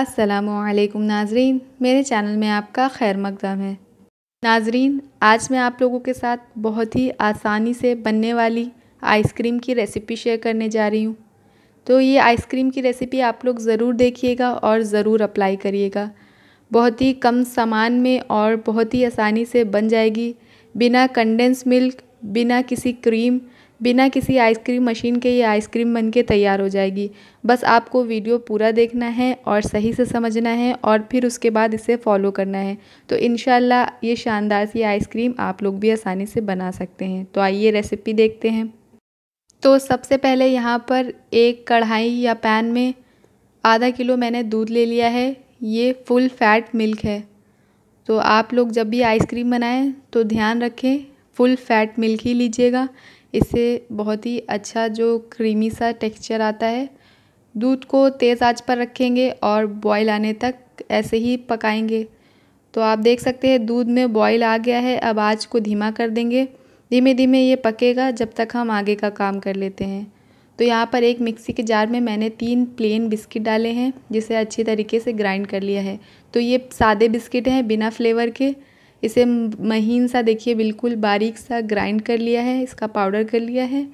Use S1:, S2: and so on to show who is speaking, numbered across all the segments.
S1: असलकुम नाजरीन मेरे चैनल में आपका खैर मकदम है नाजरीन आज मैं आप लोगों के साथ बहुत ही आसानी से बनने वाली आइसक्रीम की रेसिपी शेयर करने जा रही हूँ तो ये आइसक्रीम की रेसिपी आप लोग ज़रूर देखिएगा और ज़रूर अप्लाई करिएगा बहुत ही कम सामान में और बहुत ही आसानी से बन जाएगी बिना कंडेंस मिल्क बिना किसी क्रीम बिना किसी आइसक्रीम मशीन के ये आइसक्रीम बन के तैयार हो जाएगी बस आपको वीडियो पूरा देखना है और सही से समझना है और फिर उसके बाद इसे फॉलो करना है तो इन ये शानदार सी आइसक्रीम आप लोग भी आसानी से बना सकते हैं तो आइए रेसिपी देखते हैं तो सबसे पहले यहाँ पर एक कढ़ाई या पैन में आधा किलो मैंने दूध ले लिया है ये फुल फैट मिल्क है तो आप लोग जब भी आइसक्रीम बनाएं तो ध्यान रखें फुल फैट मिल्क ही लीजिएगा इससे बहुत ही अच्छा जो क्रीमी सा टेक्सचर आता है दूध को तेज़ आंच पर रखेंगे और बॉईल आने तक ऐसे ही पकाएंगे तो आप देख सकते हैं दूध में बॉईल आ गया है अब आंच को धीमा कर देंगे धीमे धीमे ये पकेगा जब तक हम आगे का काम कर लेते हैं तो यहाँ पर एक मिक्सी के जार में मैंने तीन प्लेन बिस्किट डाले हैं जिसे अच्छी तरीके से ग्राइंड कर लिया है तो ये सादे बिस्किट हैं बिना फ्लेवर के इसे महीन सा देखिए बिल्कुल बारीक सा ग्राइंड कर लिया है इसका पाउडर कर लिया है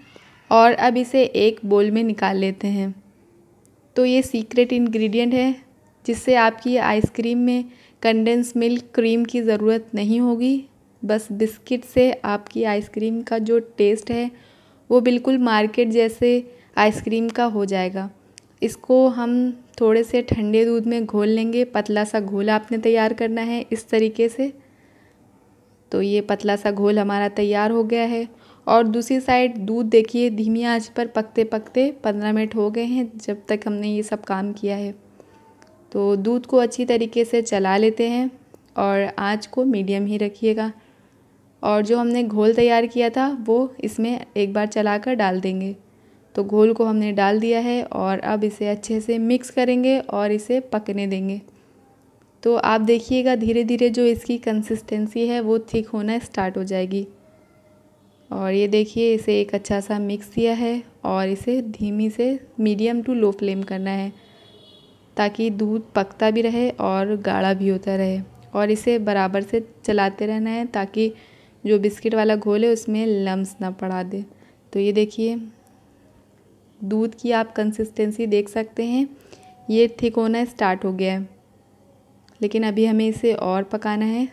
S1: और अब इसे एक बोल में निकाल लेते हैं तो ये सीक्रेट इंग्रेडिएंट है जिससे आपकी आइसक्रीम में कंडेंस मिल्क क्रीम की ज़रूरत नहीं होगी बस बिस्किट से आपकी आइसक्रीम का जो टेस्ट है वो बिल्कुल मार्केट जैसे आइसक्रीम का हो जाएगा इसको हम थोड़े से ठंडे दूध में घोल लेंगे पतला सा घोल आपने तैयार करना है इस तरीके से तो ये पतला सा घोल हमारा तैयार हो गया है और दूसरी साइड दूध देखिए धीमी आंच पर पकते पकते पंद्रह मिनट हो गए हैं जब तक हमने ये सब काम किया है तो दूध को अच्छी तरीके से चला लेते हैं और आँच को मीडियम ही रखिएगा और जो हमने घोल तैयार किया था वो इसमें एक बार चला कर डाल देंगे तो घोल को हमने डाल दिया है और अब इसे अच्छे से मिक्स करेंगे और इसे पकने देंगे तो आप देखिएगा धीरे धीरे जो इसकी कंसिस्टेंसी है वो थिक होना स्टार्ट हो जाएगी और ये देखिए इसे एक अच्छा सा मिक्स किया है और इसे धीमी से मीडियम टू लो फ्लेम करना है ताकि दूध पकता भी रहे और गाढ़ा भी होता रहे और इसे बराबर से चलाते रहना है ताकि जो बिस्किट वाला घोल है उसमें लम्स ना पड़ा दे तो ये देखिए दूध की आप कंसिस्टेंसी देख सकते हैं ये थिक होना स्टार्ट हो गया है लेकिन अभी हमें इसे और पकाना है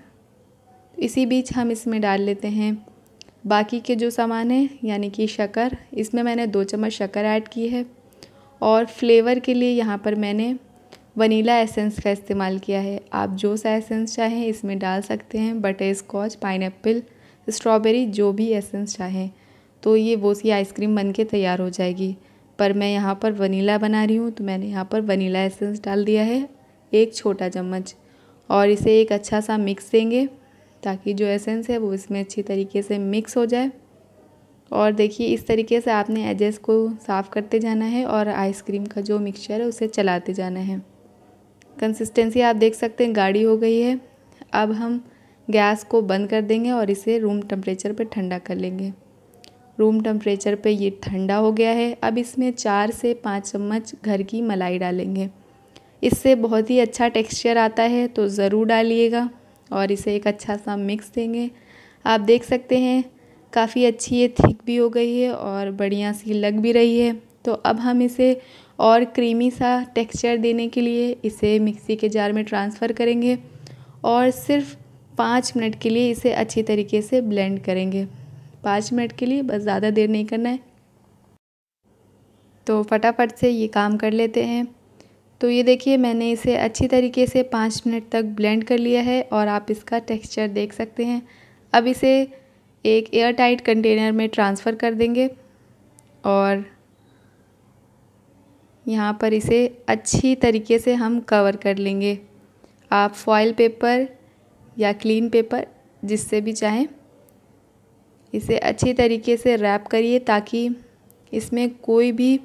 S1: इसी बीच हम इसमें डाल लेते हैं बाकी के जो सामान हैं यानी कि शक्कर इसमें मैंने दो चम्मच शक्कर ऐड की है और फ्लेवर के लिए यहाँ पर मैंने वनीला एसेंस का इस्तेमाल किया है आप जो सा एसेंस चाहें इसमें डाल सकते हैं बटर स्कॉच पाइन स्ट्रॉबेरी जो भी एसेंस चाहें तो ये वो सी आइसक्रीम बन के तैयार हो जाएगी पर मैं यहाँ पर वनीला बना रही हूँ तो मैंने यहाँ पर वनीला एसेंस डाल दिया है एक छोटा चम्मच और इसे एक अच्छा सा मिक्स देंगे ताकि जो एसेंस है वो इसमें अच्छी तरीके से मिक्स हो जाए और देखिए इस तरीके से आपने एजेस को साफ़ करते जाना है और आइसक्रीम का जो मिक्सचर है उसे चलाते जाना है कंसिस्टेंसी आप देख सकते हैं गाढ़ी हो गई है अब हम गैस को बंद कर देंगे और इसे रूम टेम्परेचर पर ठंडा कर लेंगे रूम टेम्परेचर पे ये ठंडा हो गया है अब इसमें चार से पाँच चम्मच घर की मलाई डालेंगे इससे बहुत ही अच्छा टेक्सचर आता है तो ज़रूर डालिएगा और इसे एक अच्छा सा मिक्स देंगे आप देख सकते हैं काफ़ी अच्छी ये थिक भी हो गई है और बढ़िया सी लग भी रही है तो अब हम इसे और क्रीमी सा टेक्सचर देने के लिए इसे मिक्सी के जार में ट्रांसफ़र करेंगे और सिर्फ पाँच मिनट के लिए इसे अच्छी तरीके से ब्लेंड करेंगे पाँच मिनट के लिए बस ज़्यादा देर नहीं करना है तो फटाफट से ये काम कर लेते हैं तो ये देखिए मैंने इसे अच्छी तरीके से पाँच मिनट तक ब्लेंड कर लिया है और आप इसका टेक्सचर देख सकते हैं अब इसे एक एयर टाइट कंटेनर में ट्रांसफ़र कर देंगे और यहाँ पर इसे अच्छी तरीके से हम कवर कर लेंगे आप फॉइल पेपर या क्लीन पेपर जिससे भी चाहें इसे अच्छी तरीके से रैप करिए ताकि इसमें कोई भी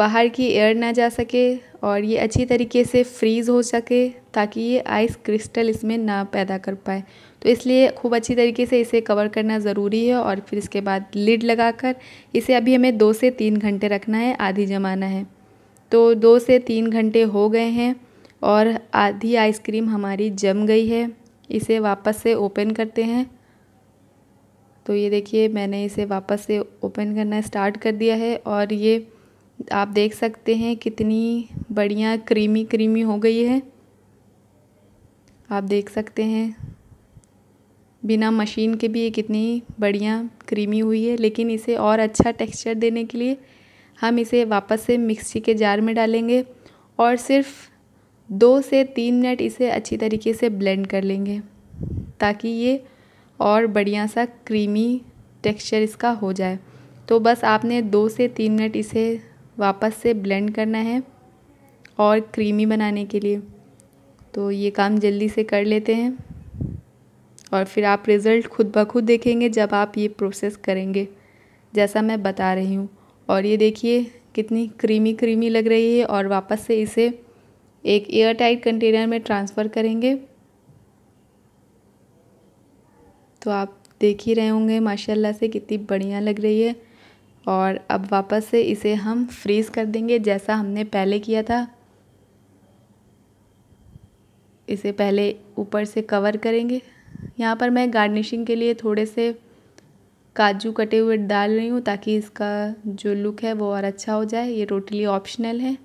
S1: बाहर की एयर ना जा सके और ये अच्छी तरीके से फ्रीज़ हो सके ताकि ये आइस क्रिस्टल इसमें ना पैदा कर पाए तो इसलिए खूब अच्छी तरीके से इसे कवर करना ज़रूरी है और फिर इसके बाद लिड लगाकर इसे अभी हमें दो से तीन घंटे रखना है आधी जमाना है तो दो से तीन घंटे हो गए हैं और आधी आइसक्रीम हमारी जम गई है इसे वापस से ओपन करते हैं तो ये देखिए मैंने इसे वापस से ओपन करना स्टार्ट कर दिया है और ये आप देख सकते हैं कितनी बढ़िया क्रीमी क्रीमी हो गई है आप देख सकते हैं बिना मशीन के भी ये कितनी बढ़िया क्रीमी हुई है लेकिन इसे और अच्छा टेक्सचर देने के लिए हम इसे वापस से मिक्सी के जार में डालेंगे और सिर्फ दो से तीन मिनट इसे अच्छी तरीके से ब्लेंड कर लेंगे ताकि ये और बढ़िया सा क्रीमी टेक्सचर इसका हो जाए तो बस आपने दो से तीन मिनट इसे वापस से ब्लेंड करना है और क्रीमी बनाने के लिए तो ये काम जल्दी से कर लेते हैं और फिर आप रिज़ल्ट खुद ब खुद देखेंगे जब आप ये प्रोसेस करेंगे जैसा मैं बता रही हूँ और ये देखिए कितनी क्रीमी क्रीमी लग रही है और वापस से इसे एक एयर टाइट कंटेनर में ट्रांसफ़र करेंगे तो आप देख ही रहे होंगे माशाल्लाह से कितनी बढ़िया लग रही है और अब वापस से इसे हम फ्रीज़ कर देंगे जैसा हमने पहले किया था इसे पहले ऊपर से कवर करेंगे यहाँ पर मैं गार्निशिंग के लिए थोड़े से काजू कटे हुए डाल रही हूँ ताकि इसका जो लुक है वो और अच्छा हो जाए ये टोटली ऑप्शनल है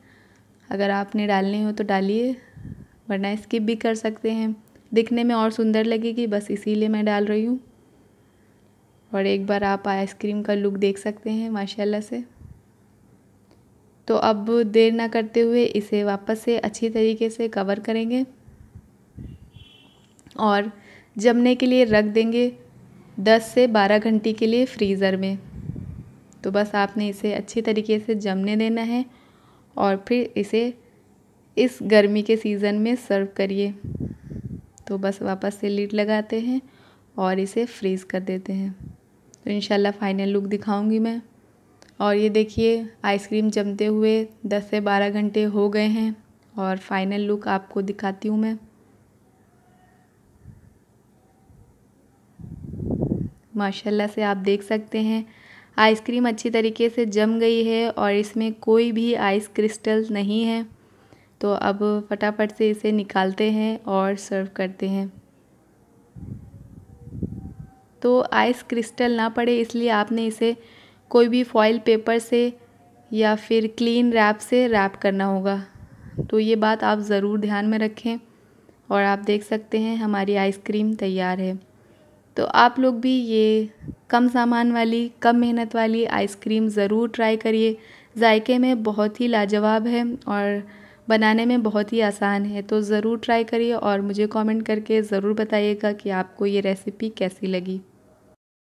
S1: अगर आपने डालने हो तो डालिए वरना स्किप भी कर सकते हैं दिखने में और सुंदर लगेगी बस इसीलिए मैं डाल रही हूँ और एक बार आप आइसक्रीम का लुक देख सकते हैं माशाल्लाह से तो अब देर ना करते हुए इसे वापस से अच्छी तरीके से कवर करेंगे और जमने के लिए रख देंगे 10 से 12 घंटे के लिए फ्रीज़र में तो बस आपने इसे अच्छी तरीके से जमने देना है और फिर इसे इस गर्मी के सीज़न में सर्व करिए तो बस वापस से लीड लगाते हैं और इसे फ्रीज़ कर देते हैं तो इन फाइनल लुक दिखाऊंगी मैं और ये देखिए आइसक्रीम जमते हुए 10 से 12 घंटे हो गए हैं और फाइनल लुक आपको दिखाती हूँ मैं माशाल्लाह से आप देख सकते हैं आइसक्रीम अच्छी तरीके से जम गई है और इसमें कोई भी आइस क्रिस्टल नहीं है तो अब फटाफट से इसे निकालते हैं और सर्व करते हैं तो आइस क्रिस्टल ना पड़े इसलिए आपने इसे कोई भी फॉइल पेपर से या फिर क्लीन रैप से रैप करना होगा तो ये बात आप ज़रूर ध्यान में रखें और आप देख सकते हैं हमारी आइसक्रीम तैयार है तो आप लोग भी ये कम सामान वाली कम मेहनत वाली आइसक्रीम ज़रूर ट्राई करिए जायके में बहुत ही लाजवाब है और बनाने में बहुत ही आसान है तो ज़रूर ट्राई करिए और मुझे कमेंट करके ज़रूर बताइएगा कि आपको ये रेसिपी कैसी लगी